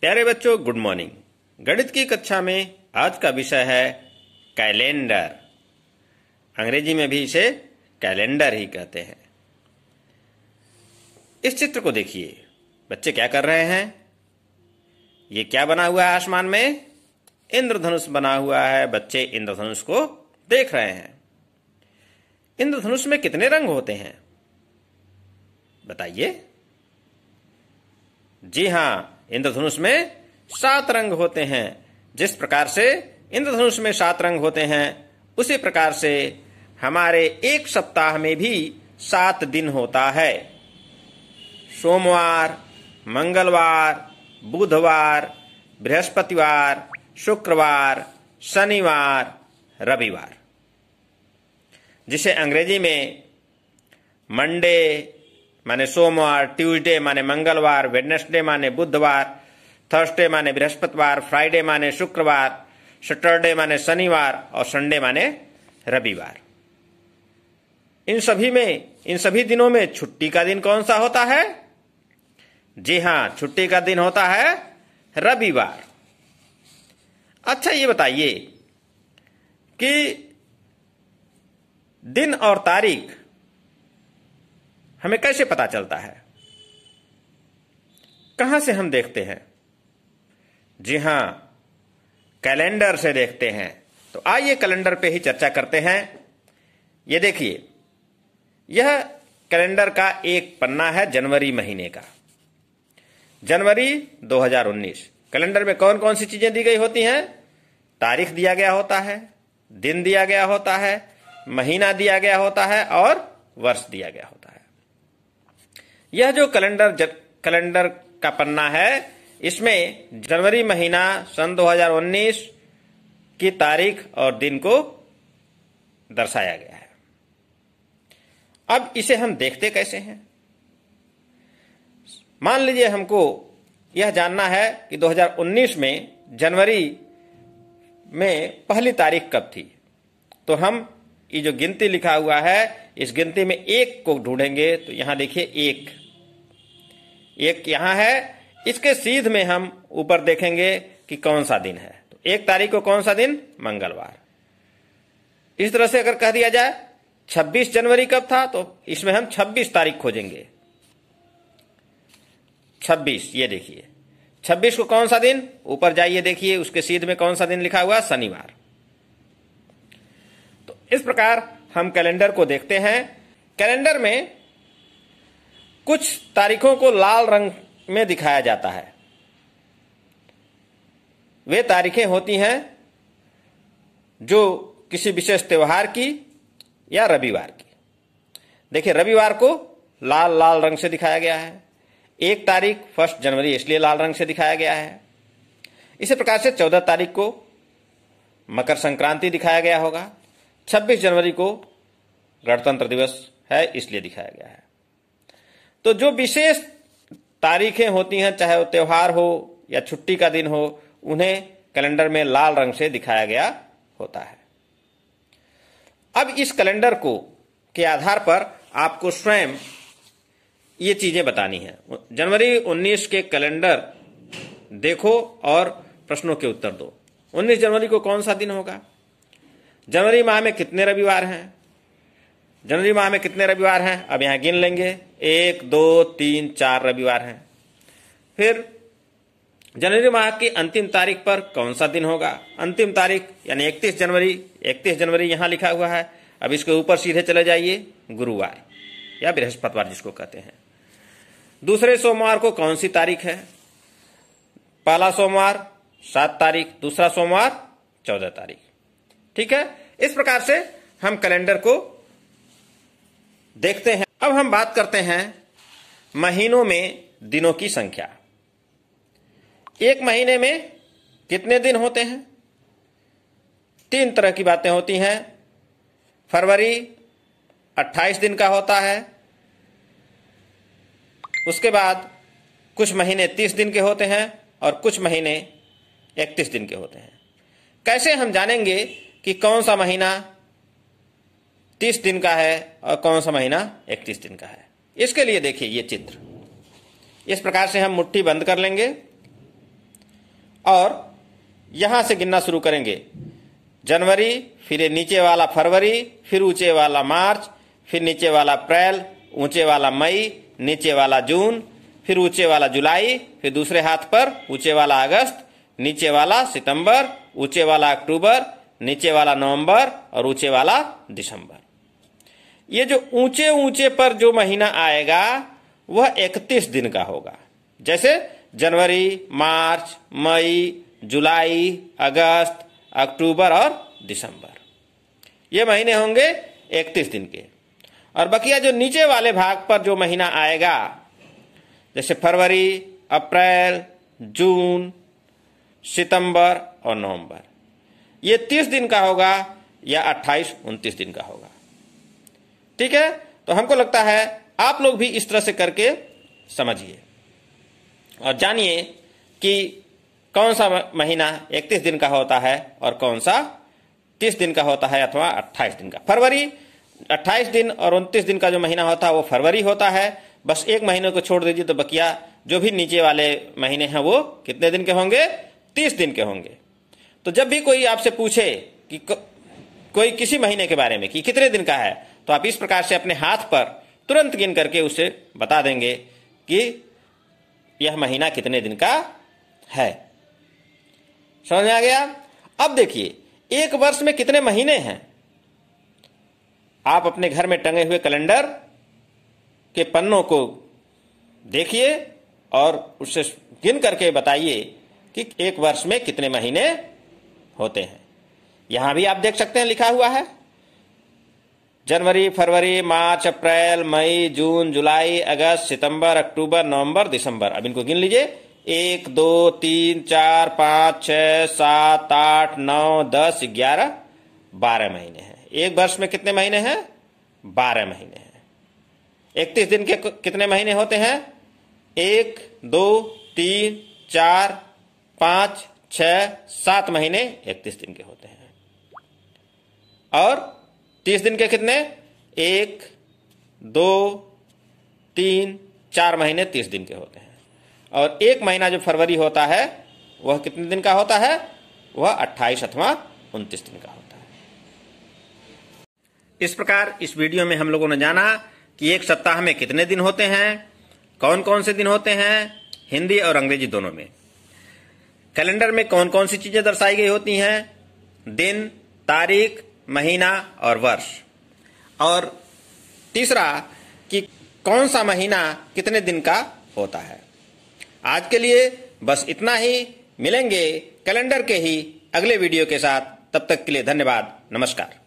प्यारे बच्चों good morning गणित की कक्षा में आज का विषय है कैलेंडर अंग्रेजी में भी इसे कैलेंडर ही कहते हैं इस चित्र को देखिए बच्चे क्या कर रहे हैं ये क्या बना हुआ है आसमान में इंद्रधनुष बना हुआ है बच्चे इंद्रधनुष को देख रहे हैं इंद्रधनुष में कितने रंग होते हैं बताइए जी हां इंद्रधनुष में सात रंग होते हैं जिस प्रकार से इंद्रधनुष में सात रंग होते हैं उसी प्रकार से हमारे एक सप्ताह में भी सात दिन होता है सोमवार मंगलवार बुधवार बृहस्पतिवार शुक्रवार शनिवार रविवार जिसे अंग्रेजी में मंडे माने सोमवार ट्यूसडे माने मंगलवार वेडनेसडे माने बुधवार थर्सडे माने बृहस्पतिवार फ्राइडे माने शुक्रवार सैटरडे माने शनिवार और संडे माने रविवार इन सभी में इन सभी दिनों में छुट्टी का दिन कौन सा होता है जी हां छुट्टी का दिन होता है रविवार अच्छा ये बताइए कि दिन और तारीख हमें कैसे पता चलता है कहां से हम देखते हैं जी हां कैलेंडर से देखते हैं तो आइए कैलेंडर पे ही चर्चा करते हैं ये देखिए यह कैलेंडर का एक पन्ना है जनवरी महीने का जनवरी 2019 कैलेंडर में कौन कौन सी चीजें दी गई होती हैं तारीख दिया गया होता है दिन दिया गया होता है महीना दिया गया होता है और वर्ष दिया गया होता है यह जो कैलेंडर कैलेंडर का पन्ना है इसमें जनवरी महीना सन 2019 की तारीख और दिन को दर्शाया गया है अब इसे हम देखते कैसे हैं मान लीजिए हमको यह जानना है कि 2019 में जनवरी में पहली तारीख कब थी तो हम ये जो गिनती लिखा हुआ है इस गिनती में एक को ढूंढेंगे तो यहां देखिए एक एक यहां है इसके सीध में हम ऊपर देखेंगे कि कौन सा दिन है तो एक तारीख को कौन सा दिन मंगलवार इस तरह से अगर कह दिया जाए 26 जनवरी कब था तो इसमें हम 26 तारीख खोजेंगे 26 ये देखिए 26 को कौन सा दिन ऊपर जाइए देखिए उसके सीध में कौन सा दिन लिखा हुआ शनिवार तो इस प्रकार हम कैलेंडर को देखते हैं कैलेंडर में कुछ तारीखों को लाल रंग में दिखाया जाता है वे तारीखें होती हैं जो किसी विशेष त्यौहार की या रविवार की देखिए रविवार को लाल लाल रंग से दिखाया गया है एक तारीख फर्स्ट जनवरी इसलिए लाल रंग से दिखाया गया है इसी प्रकार से चौदह तारीख को मकर संक्रांति दिखाया गया होगा छब्बीस जनवरी को गणतंत्र दिवस है इसलिए दिखाया गया है तो जो विशेष तारीखें होती हैं चाहे वो त्यौहार हो या छुट्टी का दिन हो उन्हें कैलेंडर में लाल रंग से दिखाया गया होता है अब इस कैलेंडर को के आधार पर आपको स्वयं ये चीजें बतानी है जनवरी 19 के कैलेंडर देखो और प्रश्नों के उत्तर दो 19 जनवरी को कौन सा दिन होगा जनवरी माह में कितने रविवार हैं जनवरी माह में कितने रविवार हैं अब यहां गिन लेंगे एक दो तीन चार रविवार हैं फिर जनवरी माह की अंतिम तारीख पर कौन सा दिन होगा अंतिम तारीख यानी इकतीस जनवरी इकतीस जनवरी यहां लिखा हुआ है अब इसके ऊपर सीधे चले जाइए गुरुवार या बृहस्पतिवार जिसको कहते हैं दूसरे सोमवार को कौन सी तारीख है पहला सोमवार सात तारीख दूसरा सोमवार चौदह तारीख ठीक है इस प्रकार से हम कैलेंडर को देखते हैं अब हम बात करते हैं महीनों में दिनों की संख्या एक महीने में कितने दिन होते हैं तीन तरह की बातें होती हैं फरवरी 28 दिन का होता है उसके बाद कुछ महीने 30 दिन के होते हैं और कुछ महीने 31 दिन के होते हैं कैसे हम जानेंगे कि कौन सा महीना तीस दिन का है और कौन सा महीना इकतीस दिन का है इसके लिए देखिए ये चित्र इस प्रकार से हम मुट्ठी बंद कर लेंगे और यहां से गिनना शुरू करेंगे जनवरी फिर नीचे वाला फरवरी फिर ऊंचे वाला मार्च फिर नीचे वाला अप्रैल ऊंचे वाला मई नीचे वाला जून फिर ऊंचे वाला जुलाई फिर दूसरे हाथ पर ऊंचे वाला अगस्त नीचे वाला सितंबर ऊंचे वाला अक्टूबर नीचे वाला नवंबर और ऊंचे वाला दिसंबर ये जो ऊंचे ऊंचे पर जो महीना आएगा वह 31 दिन का होगा जैसे जनवरी मार्च मई जुलाई अगस्त अक्टूबर और दिसंबर ये महीने होंगे 31 दिन के और बकिया जो नीचे वाले भाग पर जो महीना आएगा जैसे फरवरी अप्रैल जून सितंबर और नवंबर ये 30 दिन का होगा या 28 29 दिन का होगा ठीक है तो हमको लगता है आप लोग भी इस तरह से करके समझिए और जानिए कि कौन सा महीना 31 दिन का होता है और कौन सा 30 दिन का होता है अथवा 28 दिन का फरवरी 28 दिन और 29 दिन का जो महीना होता है वो फरवरी होता है बस एक महीने को छोड़ दीजिए तो बकिया जो भी नीचे वाले महीने हैं वो कितने दिन के होंगे 30 दिन के होंगे तो जब भी कोई आपसे पूछे कि को, कोई किसी महीने के बारे में कि कितने दिन का है तो आप इस प्रकार से अपने हाथ पर तुरंत गिन करके उसे बता देंगे कि यह महीना कितने दिन का है समझ में आ गया अब देखिए एक वर्ष में कितने महीने हैं आप अपने घर में टंगे हुए कैलेंडर के पन्नों को देखिए और उससे गिन करके बताइए कि एक वर्ष में कितने महीने होते हैं यहां भी आप देख सकते हैं लिखा हुआ है जनवरी फरवरी मार्च अप्रैल मई जून जुलाई अगस्त सितंबर अक्टूबर नवंबर दिसंबर अब इनको गिन लीजिए एक दो तीन चार पाँच छ सात आठ नौ दस ग्यारह बारह महीने हैं एक वर्ष में कितने महीने हैं बारह महीने हैं इकतीस दिन के कितने महीने होते हैं एक दो तीन चार पाँच छ सात महीने इकतीस दिन के होते हैं और तीस दिन के कितने एक दो तीन चार महीने तीस दिन के होते हैं और एक महीना जो फरवरी होता है वह कितने दिन का होता है वह अट्ठाईस अथवा उनतीस दिन का होता है इस प्रकार इस वीडियो में हम लोगों ने जाना कि एक सप्ताह में कितने दिन होते हैं कौन कौन से दिन होते हैं हिंदी और अंग्रेजी दोनों में कैलेंडर में कौन कौन सी चीजें दर्शाई गई होती हैं दिन तारीख महीना और वर्ष और तीसरा कि कौन सा महीना कितने दिन का होता है आज के लिए बस इतना ही मिलेंगे कैलेंडर के ही अगले वीडियो के साथ तब तक के लिए धन्यवाद नमस्कार